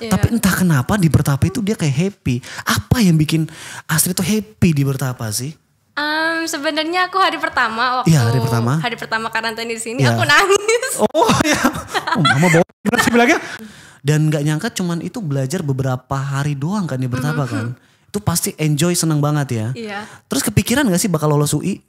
Iya. Tapi entah kenapa di bertapa itu dia kayak happy. Apa yang bikin Astrid tuh happy di bertapa sih? Um, sebenarnya aku hari pertama waktu ya, hari pertama. Hari pertama karantina di sini ya. aku nangis. Oh ya. Oh, mama bawa sih bilangnya. Dan nggak nyangka cuman itu belajar beberapa hari doang kan di bertapa mm -hmm. kan. Itu pasti enjoy seneng banget ya. Iya. Terus kepikiran gak sih bakal lolos UI?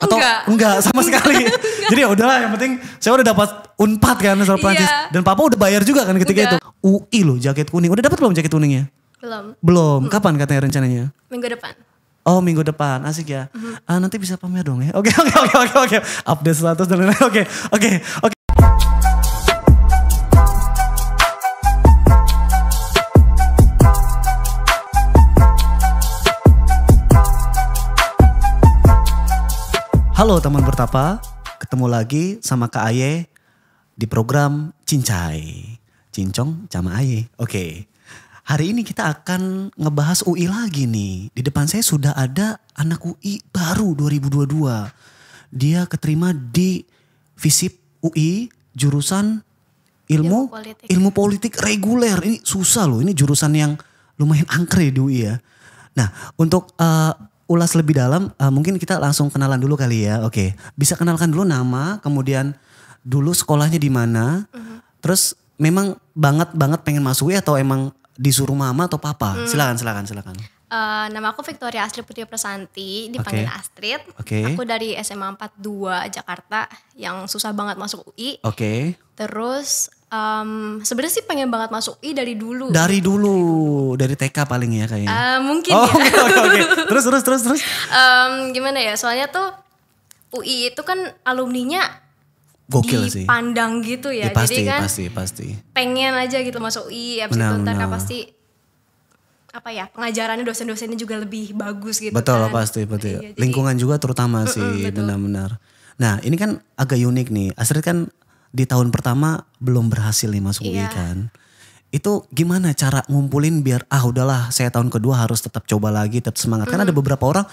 atau enggak, enggak sama sekali. enggak. Jadi ya udahlah yang penting saya udah dapat Unpad kan soal iya. Prancis dan papa udah bayar juga kan ketika enggak. itu. UI loh jaket kuning. Udah dapat belum jaket kuningnya? Belum. Belum. Kapan katanya rencananya? Minggu depan. Oh minggu depan asik ya. Mm -hmm. ah, nanti bisa pamer dong ya. Oke okay, oke okay, oke okay, oke oke. Update status dan lain-lain. Oke oke oke. Halo teman bertapa, ketemu lagi sama Kak Aye di program Cincai. Cincong sama Aye. Oke. Hari ini kita akan ngebahas UI lagi nih. Di depan saya sudah ada anak UI baru 2022. Dia keterima di FISIP UI jurusan ilmu ilmu politik, ilmu politik reguler. Ini susah loh, ini jurusan yang lumayan ya di UI ya. Nah, untuk uh, ulas lebih dalam, uh, mungkin kita langsung kenalan dulu kali ya. Oke, okay. bisa kenalkan dulu nama, kemudian dulu sekolahnya di mana, uh -huh. terus memang banget banget pengen masuk ya atau emang disuruh mama atau papa? Hmm. Silakan, silakan, silakan. Uh, nama aku Victoria Astrid Putri Prasanti, dipanggil okay. Astrid. Okay. Aku dari SMA 42 Jakarta yang susah banget masuk UI. Oke. Okay. Terus Um, sebenarnya sih pengen banget masuk I dari dulu. Dari dulu, dari TK paling ya kayaknya. Uh, mungkin. Oh, ya. oke, okay, okay. Terus, terus, terus, terus. Um, gimana ya? Soalnya tuh UI itu kan alumninya Gokil dipandang sih. gitu ya. ya pasti, Jadi kan pasti, pasti. Pengen aja gitu masuk UI, abis benar, itu ntar kan pasti apa ya pengajarannya dosen-dosennya juga lebih bagus gitu betul kan. pasti betul iya, lingkungan juga terutama mm -mm, sih benar-benar nah ini kan agak unik nih Astrid kan di tahun pertama belum berhasil nih masuk yeah. UI iya. kan. Itu gimana cara ngumpulin biar ah udahlah saya tahun kedua harus tetap coba lagi, tetap semangat. Mm Kan ada beberapa orang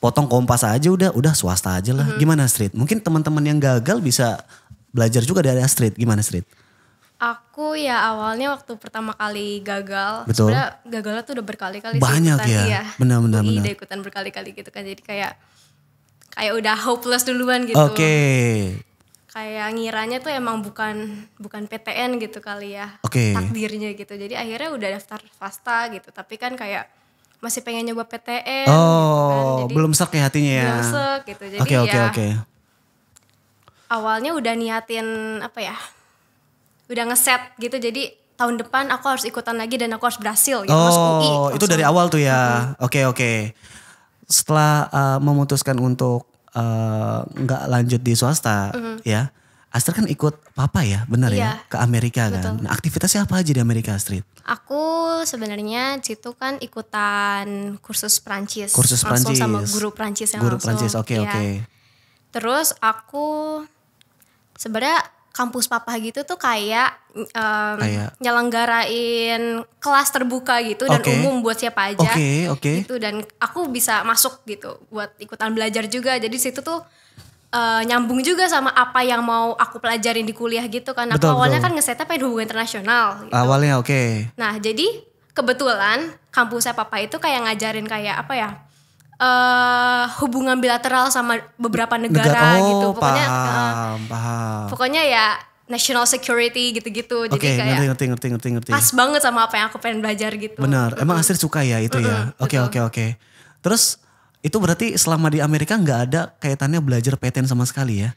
potong kompas aja udah udah swasta aja lah. Mm Gimana Street? Mungkin teman-teman yang gagal bisa belajar juga dari Street. Gimana Street? Aku ya awalnya waktu pertama kali gagal, Betul. sebenarnya gagalnya tuh udah berkali-kali banyak sih, ya, benar-benar. Iya, udah ikutan berkali-kali gitu kan, jadi kayak kayak udah hopeless duluan gitu. Oke. Okay kayak ngiranya tuh emang bukan bukan PTN gitu kali ya okay. takdirnya gitu jadi akhirnya udah daftar swasta gitu tapi kan kayak masih pengen nyoba PTN oh gitu kan. Oh, jadi, belum sek ya hatinya ya belum sek gitu jadi okay, okay, ya okay. awalnya udah niatin apa ya udah ngeset gitu jadi tahun depan aku harus ikutan lagi dan aku harus berhasil gitu oh, masuk UI itu dari awal tuh ya oke hmm. oke okay, okay. setelah uh, memutuskan untuk Eh, nggak uh, lanjut di swasta mm. ya. Astrid kan ikut papa ya, benar ya, iya, ya, ke Amerika kan. betul. kan. Nah, aktivitasnya apa aja di Amerika, Astrid? Aku sebenarnya situ kan ikutan kursus Prancis. Kursus langsung Prancis. sama guru Prancis yang guru langsung. Guru Prancis, oke okay, ya. oke. Okay. Terus aku sebenarnya kampus papa gitu tuh kayak um, nyelenggarain kelas terbuka gitu okay. dan umum buat siapa aja okay, okay. gitu dan aku bisa masuk gitu buat ikutan belajar juga jadi situ tuh uh, nyambung juga sama apa yang mau aku pelajarin di kuliah gitu kan betul, awalnya betul. kan ngesetnya pengen hubungan internasional gitu. awalnya oke okay. nah jadi kebetulan kampusnya papa itu kayak ngajarin kayak apa ya uh, hubungan bilateral sama beberapa negara, negara oh, gitu. Pokoknya eh, paham, uh, paham. Pokoknya ya national security gitu-gitu. Oke, okay, ngerti, ngerti, ngerti, ngerti, ngerti. Pas banget sama apa yang aku pengen belajar gitu. Benar. Emang Astrid suka ya itu mm -hmm, ya. Oke, oke, oke. Terus itu berarti selama di Amerika nggak ada kaitannya belajar pattern sama sekali ya?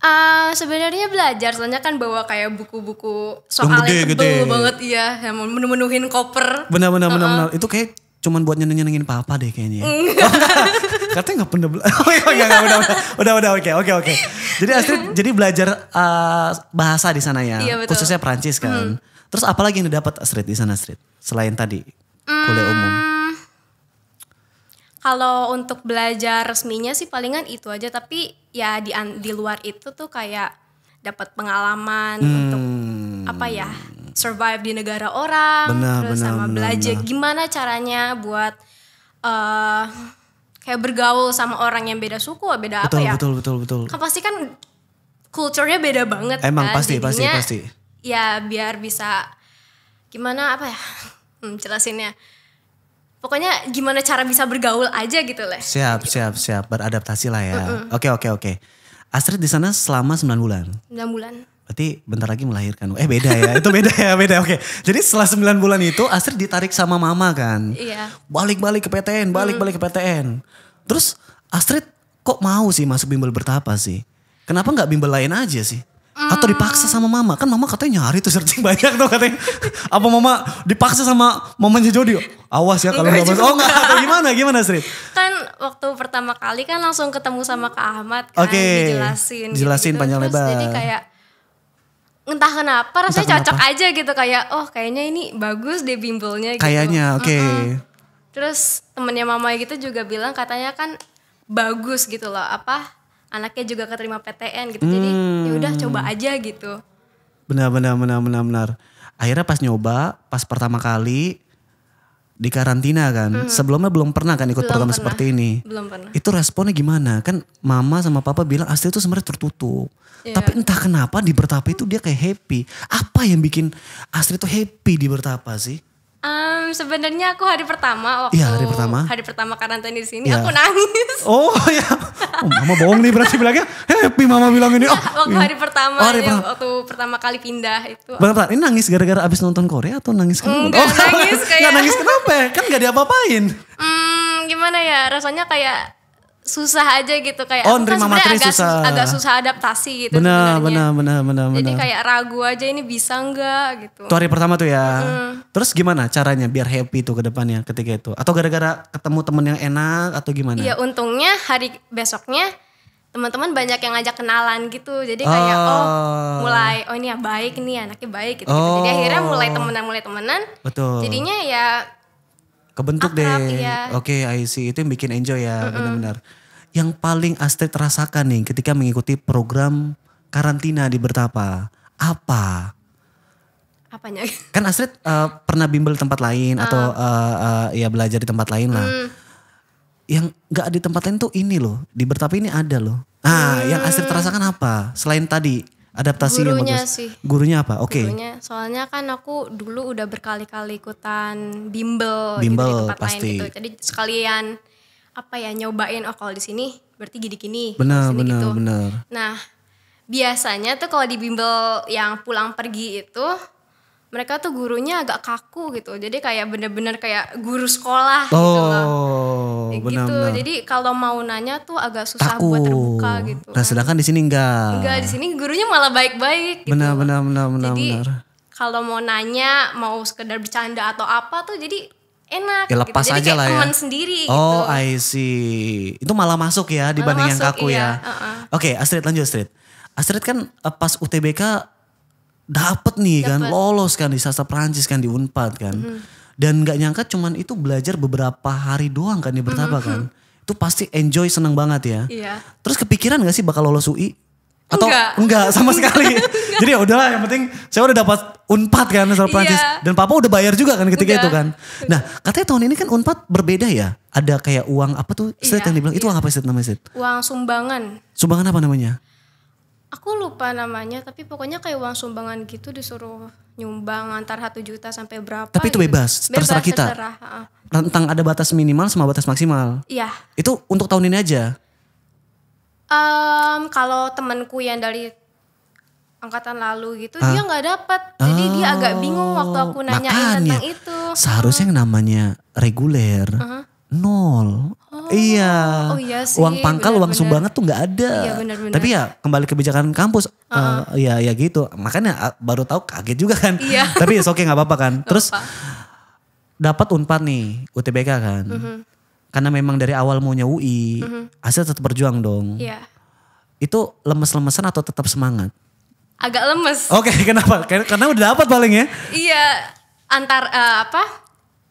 Uh, sebenarnya belajar soalnya kan bawa kayak buku-buku soal yang, gede, tebel gede. banget iya yang memenuhin koper. Benar-benar uh -uh. benar-benar itu kayak cuman buat nyenengin papa deh kayaknya. Oh, Katanya nggak pernah belajar. Oh, iya, iya, iya, udah, udah, udah, oke, oke, oke. Jadi Astrid, jadi belajar uh, bahasa di sana ya, iya, khususnya Perancis kan. Hmm. Terus apalagi yang didapat Astrid di sana Astrid selain tadi kuliah hmm. umum? Kalau untuk belajar resminya sih palingan itu aja, tapi ya di di luar itu tuh kayak dapat pengalaman hmm. untuk apa ya survive di negara orang benar, terus benar, sama benar, belajar benar. gimana caranya buat uh, kayak bergaul sama orang yang beda suku ah, beda betul, apa ya betul betul betul kan pasti kan kulturnya beda banget emang kan? pasti Jadinya, pasti pasti ya biar bisa gimana apa ya hmm, jelasinnya pokoknya gimana cara bisa bergaul aja gitu lah siap gitu. siap siap beradaptasi lah ya oke oke oke Astrid di sana selama 9 bulan 9 bulan berarti bentar lagi melahirkan. Eh beda ya, itu beda ya, beda. Oke. Jadi setelah 9 bulan itu Astrid ditarik sama mama kan. Iya. Balik-balik ke PTN, balik-balik ke PTN. Terus Astrid kok mau sih masuk bimbel bertapa sih? Kenapa nggak bimbel lain aja sih? Atau hmm. dipaksa sama mama? Kan mama katanya nyari tuh searching banyak tuh katanya. Apa mama dipaksa sama mamanya Jody? Awas ya kalau oh, nggak masuk. Oh enggak, atau gimana? Gimana Astrid? Kan waktu pertama kali kan langsung ketemu sama Kak Ahmad kan. Okay. Dijelasin. Gitu Jelasin gitu, panjang lebar. Jadi kayak entah kenapa rasanya entah cocok aja gitu kayak oh kayaknya ini bagus deh bimbelnya gitu. Kayaknya, oke. Okay. Mm -hmm. Terus temennya mama gitu juga bilang katanya kan bagus gitu loh apa anaknya juga keterima PTN gitu. Hmm. Jadi ya udah coba aja gitu. Benar benar benar benar benar. Akhirnya pas nyoba, pas pertama kali di karantina kan. Hmm. Sebelumnya belum pernah kan ikut belum program pernah. seperti ini. Belum pernah. Itu responnya gimana? Kan mama sama papa bilang Astrid itu sebenarnya tertutup. Yeah. Tapi entah kenapa di Bertapa itu dia kayak happy. Apa yang bikin Astrid itu happy di Bertapa sih? Um, sebenarnya aku hari pertama waktu ya, hari pertama hari pertama karantina di sini ya. aku nangis. Oh ya, oh, mama bohong nih berarti bilangnya happy mama bilang ini. Iya, oh, waktu iya. hari pertama, oh, hari pertama. waktu pertama kali pindah itu. Bentar, ini nangis gara-gara abis nonton Korea atau nangis kenapa? Enggak oh, nangis kayak. nggak nangis kenapa? Kan gak diapa-apain. Hmm, gimana ya rasanya kayak susah aja gitu kayak oh, aku kan agak susah. agak susah adaptasi gitu benar benar benar benar jadi kayak ragu aja ini bisa nggak gitu tuh hari pertama tuh ya mm. terus gimana caranya biar happy tuh ke depannya ketika itu atau gara-gara ketemu temen yang enak atau gimana ya untungnya hari besoknya teman-teman banyak yang ngajak kenalan gitu jadi kayak oh, oh mulai oh ini ya baik nih anaknya baik gitu, oh. gitu. jadi akhirnya mulai oh. temenan mulai temenan betul jadinya ya Kebentuk Akrab, deh. Iya. Oke, okay, I Itu yang bikin enjoy ya, mm -hmm. benar-benar. Yang paling Astrid rasakan nih ketika mengikuti program karantina di Bertapa, apa? Apanya? Kan Astrid uh, pernah bimbel tempat lain uh. atau uh, uh, ya belajar di tempat lain lah. Mm. Yang gak di tempat lain tuh ini loh, di Bertapa ini ada loh. Nah, hmm. yang Astrid mm. rasakan apa? Selain tadi adaptasi gurunya yang bagus. sih gurunya apa oke okay. soalnya kan aku dulu udah berkali-kali ikutan bimbel bimbel gitu, di tempat pasti lain gitu. jadi sekalian apa ya nyobain oh kalau di sini berarti gini gini benar gitu. benar gitu. benar nah biasanya tuh kalau di bimbel yang pulang pergi itu mereka tuh gurunya agak kaku gitu jadi kayak bener-bener kayak guru sekolah oh. gitu loh oh. Oh, gitu. benar, Jadi kalau mau nanya tuh agak susah Takut. buat terbuka gitu. Nah, kan. sedangkan di sini enggak. Enggak, di sini gurunya malah baik-baik gitu. Benar, benar, benar, benar. Jadi kalau mau nanya, mau sekedar bercanda atau apa tuh jadi enak ya, lepas gitu. aja lah ya. sendiri oh, gitu. I see. Itu malah masuk ya dibanding malah yang masuk, kaku iya. ya. Uh -uh. Oke, okay, Astrid lanjut Astrid. Astrid kan eh, pas UTBK dapat nih kan, dapet. kan lolos kan di sastra Prancis kan di Unpad kan. -hmm dan nggak nyangka cuman itu belajar beberapa hari doang kan dia bertapa mm -hmm. kan. Itu pasti enjoy seneng banget ya. Iya. Terus kepikiran gak sih bakal lolos UI? Atau enggak, enggak sama sekali. enggak. Jadi ya udahlah yang penting saya udah dapat Unpad kan asal Prancis iya. dan papa udah bayar juga kan ketika enggak. itu kan. Nah, katanya tahun ini kan Unpad berbeda ya. Ada kayak uang apa tuh? Iya, yang dibilang iya. itu uang apa sih namanya sih? Uang sumbangan. Sumbangan apa namanya? aku lupa namanya tapi pokoknya kayak uang sumbangan gitu disuruh nyumbang antar satu juta sampai berapa tapi itu gitu. bebas, gitu. bebas terserah kita terserah. tentang ada batas minimal sama batas maksimal iya itu untuk tahun ini aja um, kalau temanku yang dari angkatan lalu gitu ah. dia nggak dapat jadi dia agak bingung waktu aku oh, nanya tentang itu seharusnya yang namanya reguler uh -huh nol. Oh, iya. Oh iya sih. Uang pangkal, bener, uang sumbangan tuh nggak ada. Iya, bener, bener. Tapi ya kembali kebijakan kampus. Uh ah. -huh. Eh, uh, ya ya gitu. Makanya baru tahu kaget juga kan. Iya. Tapi oke ya, okay, nggak apa-apa kan. Terus dapat Unpad nih, UTBK kan. Uh mhm. -huh. Karena memang dari awal maunya UI, uh mhm. -huh. hasil tetap berjuang dong. Iya. Itu lemes-lemesan atau tetap semangat? Agak lemes. Oke, okay, kenapa? Karena udah dapat paling ya. Iya, antar uh, apa?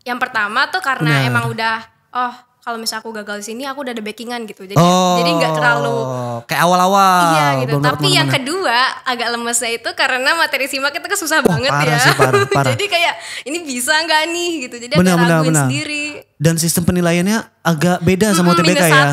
Yang pertama tuh karena nah. emang udah oh kalau misalnya aku gagal di sini aku udah ada backingan gitu jadi oh, jadi nggak oh, terlalu kayak awal-awal iya gitu tapi yang kedua agak lemesnya itu karena materi simak itu kan susah oh, banget parah ya sih, parah, parah. jadi kayak ini bisa nggak nih gitu jadi benar, agak benar, sendiri dan sistem penilaiannya agak beda sama hmm, TBK ya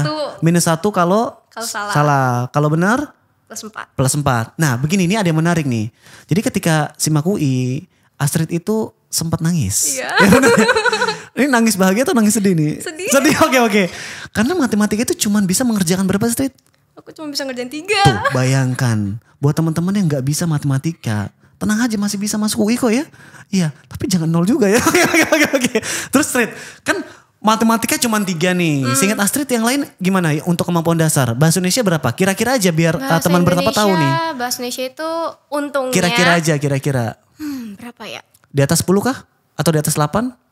minus satu kalau salah, salah. kalau benar plus empat plus empat nah begini ini ada yang menarik nih jadi ketika simak UI Astrid itu sempat nangis. Iya. Ya Ini nangis bahagia atau nangis sedih nih? Sedih. Sedih, oke oke. Karena matematika itu cuma bisa mengerjakan berapa street? Aku cuma bisa ngerjain tiga. Tuh, bayangkan. Buat teman-teman yang gak bisa matematika, tenang aja masih bisa masuk UI kok ya. Iya, tapi jangan nol juga ya. oke oke oke. oke. Terus street, kan matematika cuma tiga nih. Hmm. Seingat Astrid yang lain gimana ya untuk kemampuan dasar? Bahasa Indonesia berapa? Kira-kira aja biar uh, teman bertapa tahu nih. Bahasa Indonesia itu untungnya. Kira-kira aja, kira-kira. Hmm, berapa ya? Di atas 10 kah? Atau di atas 8?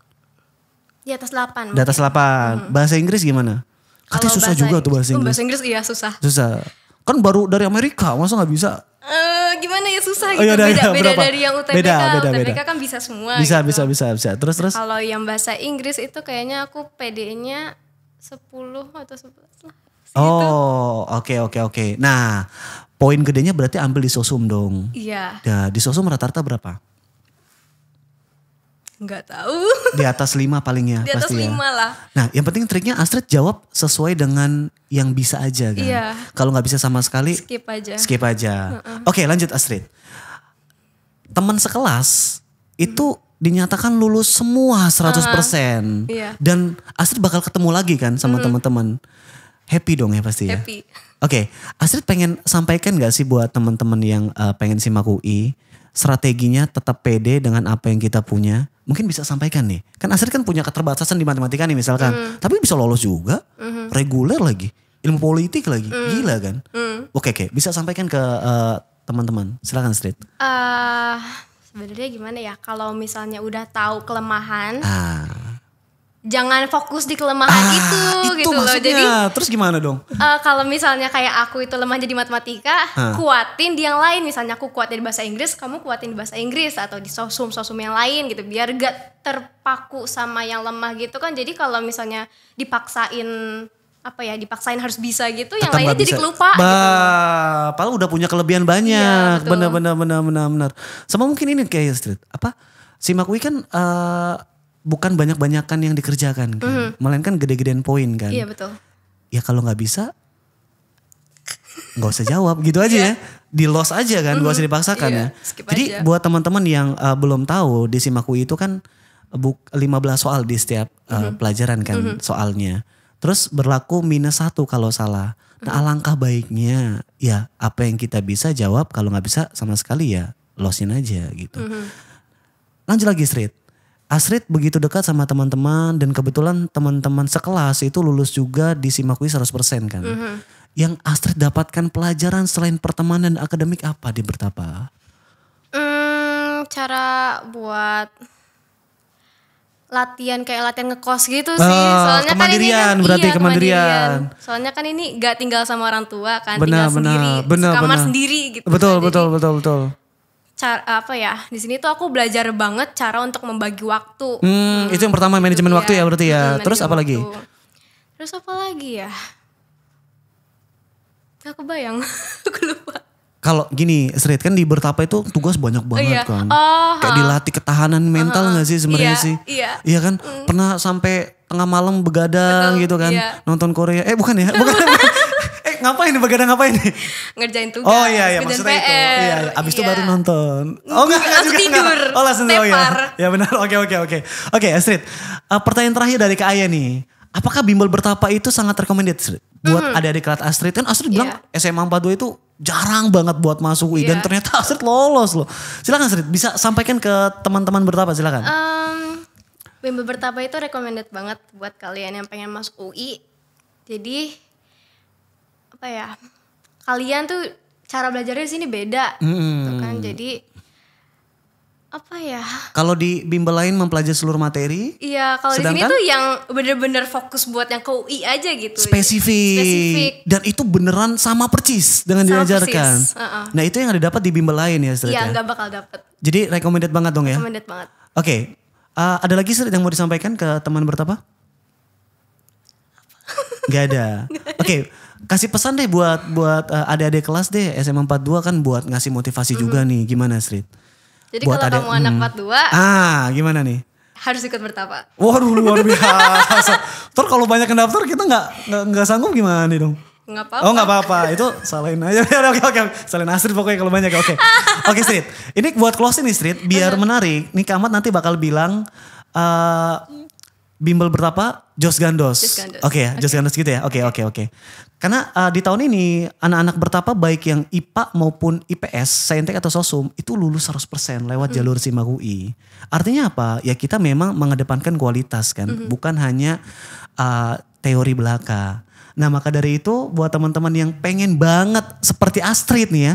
Di atas 8. Di atas 8. Hmm. Bahasa Inggris gimana? Katanya susah bahasa, juga tuh bahasa oh, Inggris. Bahasa Inggris iya susah. Susah. Kan baru dari Amerika, masa gak bisa? Uh, gimana ya susah oh, gitu. Oh, iya, beda, iya, beda dari yang UTBK. Beda, beda, UTBK beda. kan bisa semua. Bisa, gitu. bisa, bisa, bisa. Terus, terus. Kalau yang bahasa Inggris itu kayaknya aku PD-nya 10 atau 11 lah. Oh, oke, okay, oke, okay, oke. Okay. Nah, poin gedenya berarti ambil di sosum dong. Iya. Nah, di sosum rata-rata berapa? Enggak tahu. Di atas lima palingnya. Di atas ya. lima ya. lah. Nah yang penting triknya Astrid jawab sesuai dengan yang bisa aja kan. Iya. Kalau nggak bisa sama sekali. Skip aja. Skip aja. Uh -uh. Oke lanjut Astrid. Teman sekelas itu hmm. dinyatakan lulus semua 100%. Uh uh-huh. iya. Dan Astrid bakal ketemu lagi kan sama hmm. teman-teman. Happy dong ya pasti ya. Happy. Oke, okay. Astrid pengen sampaikan gak sih buat teman-teman yang uh, pengen simak UI strateginya tetap pede dengan apa yang kita punya mungkin bisa sampaikan nih. Kan Asri kan punya keterbatasan di matematika nih misalkan. Mm. Tapi bisa lolos juga. Mm-hmm. Reguler lagi. Ilmu politik lagi. Mm. Gila kan? Mm. Oke oke. Bisa sampaikan ke uh, teman-teman. Silahkan Asri. Uh, eh, sebenarnya gimana ya. Kalau misalnya udah tahu kelemahan. Ah jangan fokus di kelemahan ah, itu, itu gitu maksudnya. loh. Jadi terus gimana dong? Uh, kalau misalnya kayak aku itu lemah jadi matematika, huh? kuatin di yang lain. Misalnya aku kuat di bahasa Inggris, kamu kuatin di bahasa Inggris atau di sosum-sosum yang lain gitu biar gak terpaku sama yang lemah gitu kan. Jadi kalau misalnya dipaksain apa ya dipaksain harus bisa gitu Tetap yang lainnya bisa. jadi kelupa bah, gitu. Padahal udah punya kelebihan banyak. Iya, benar benar benar benar benar. Sama mungkin ini kayak street apa? Si Makwi kan uh, bukan banyak-banyakan yang dikerjakan kan. Mm. Melainkan gede-gedean poin kan. Iya betul. Ya kalau nggak bisa nggak usah jawab gitu aja yeah. ya. Di los aja kan, mm gak usah mhm. dipaksakan yeah, ya. Jadi aja. buat teman-teman yang uh, belum tahu di Simaku itu kan buk 15 soal di setiap mm -hmm. pelajaran kan mm -hmm. soalnya. Terus berlaku minus satu kalau salah. Nah mhm. alangkah baiknya ya apa yang kita bisa jawab kalau nggak bisa sama sekali ya losin aja gitu. Mm -hmm. Lanjut lagi street Asrit begitu dekat sama teman-teman dan kebetulan teman-teman sekelas itu lulus juga di Simakui 100% kan. Mm -hmm. Yang Astrid dapatkan pelajaran selain pertemanan dan akademik apa di Bertapa? Hmm, cara buat latihan kayak latihan ngekos gitu sih. Uh, soalnya kemandirian kan ini kan, iya, berarti iya, kemandirian. kemandirian. Soalnya kan ini gak tinggal sama orang tua kan, benar, tinggal benar, sendiri, benar, kamar benar. sendiri gitu. Betul, kan, betul, betul, betul, betul cara apa ya di sini tuh aku belajar banget cara untuk membagi waktu hmm, hmm itu yang pertama manajemen iya, waktu ya, berarti ya terus apa lagi terus apa lagi ya aku bayang, aku lupa kalau gini, Street kan di bertapa itu tugas banyak banget iya. kan. Oh, Kayak dilatih ketahanan mental uh, gak sih sebenarnya iya, sih? Iya. Iya kan? Mm. Pernah sampai tengah malam begadang Betul, gitu kan. Iya. Nonton Korea. Eh bukan ya? Bukan. bukan ngapain nih begadang ngapain nih? Ngerjain tugas. Oh iya iya maksudnya PR, iya, iya. itu. Iya, Abis iya. itu baru nonton. Oh enggak, enggak juga tidur. Enggak. Oh langsung tidur. ya. Ya benar. Oke oke oke. Oke Astrid. Eh, pertanyaan terakhir dari Kak Aya nih. Apakah bimbel bertapa itu sangat recommended Astrid? Buat mm. adik-adik kelas Astrid kan Astrid bilang yeah. SMA 42 itu jarang banget buat masuk UI yeah. dan iya. ternyata Astrid lolos loh. Silakan Astrid bisa sampaikan ke teman-teman bertapa silakan. Um, bimbel bertapa itu recommended banget buat kalian yang pengen masuk UI. Jadi apa ya kalian tuh cara belajarnya di sini beda hmm. gitu kan hmm. jadi apa ya kalau di bimbel lain mempelajari seluruh materi iya kalau di sini tuh yang bener-bener fokus buat yang ke UI aja gitu spesifik, spesifik. dan itu beneran sama persis dengan sama diajarkan persis. Uh -uh. nah itu yang ada dapat di bimbel lain ya iya ya? nggak bakal dapat jadi recommended banget dong ya recommended banget oke okay. uh, eh, ada lagi yang mau disampaikan ke teman bertapa Gak ada okay, kasih pesan deh buat buat uh, adik-adik kelas deh SMA 42 kan buat ngasih motivasi juga nih. Gimana Street? Jadi buat kalau adek, kamu anak hmm. 42. Ah, gimana nih? Harus ikut bertapa. Waduh luar biasa. Terus kalau banyak yang daftar kita nggak nggak sanggup gimana nih dong? Nggak apa-apa. Oh nggak apa-apa. Itu salahin aja. oke oke. Salahin Astrid pokoknya kalau banyak. Oke. Okay. Oke okay, Street. Ini buat closing nih Street. Biar menarik. Nih Kamat nanti bakal bilang. Uh, bimbel bertapa Jos Gandos. Oke okay, ya, Jos Gandos gitu ya. Oke okay, oke okay, oke. Okay. Karena uh, di tahun ini anak-anak bertapa baik yang IPA maupun IPS, saintek atau sosum itu lulus 100% lewat mm. jalur SIMAK UI. Artinya apa? Ya kita memang mengedepankan kualitas kan, mm -hmm. bukan hanya uh, teori belaka. Nah maka dari itu buat teman-teman yang pengen banget seperti Astrid nih ya,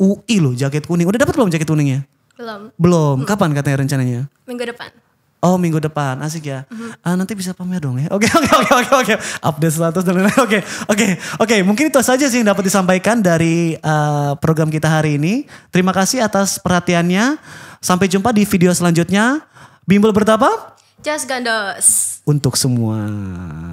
UI loh jaket kuning. Udah dapat belum jaket kuningnya? Belum. Belum. Hmm. Kapan katanya rencananya? Minggu depan. Oh minggu depan asik ya. Uh -huh. ah, nanti bisa pamer dong ya. Oke okay, oke okay, oke okay, oke oke. Update status dan lain-lain. Oke oke oke. Mungkin itu saja sih yang dapat disampaikan dari uh, program kita hari ini. Terima kasih atas perhatiannya. Sampai jumpa di video selanjutnya. Bimbel bertapa? Just gandos. Untuk semua.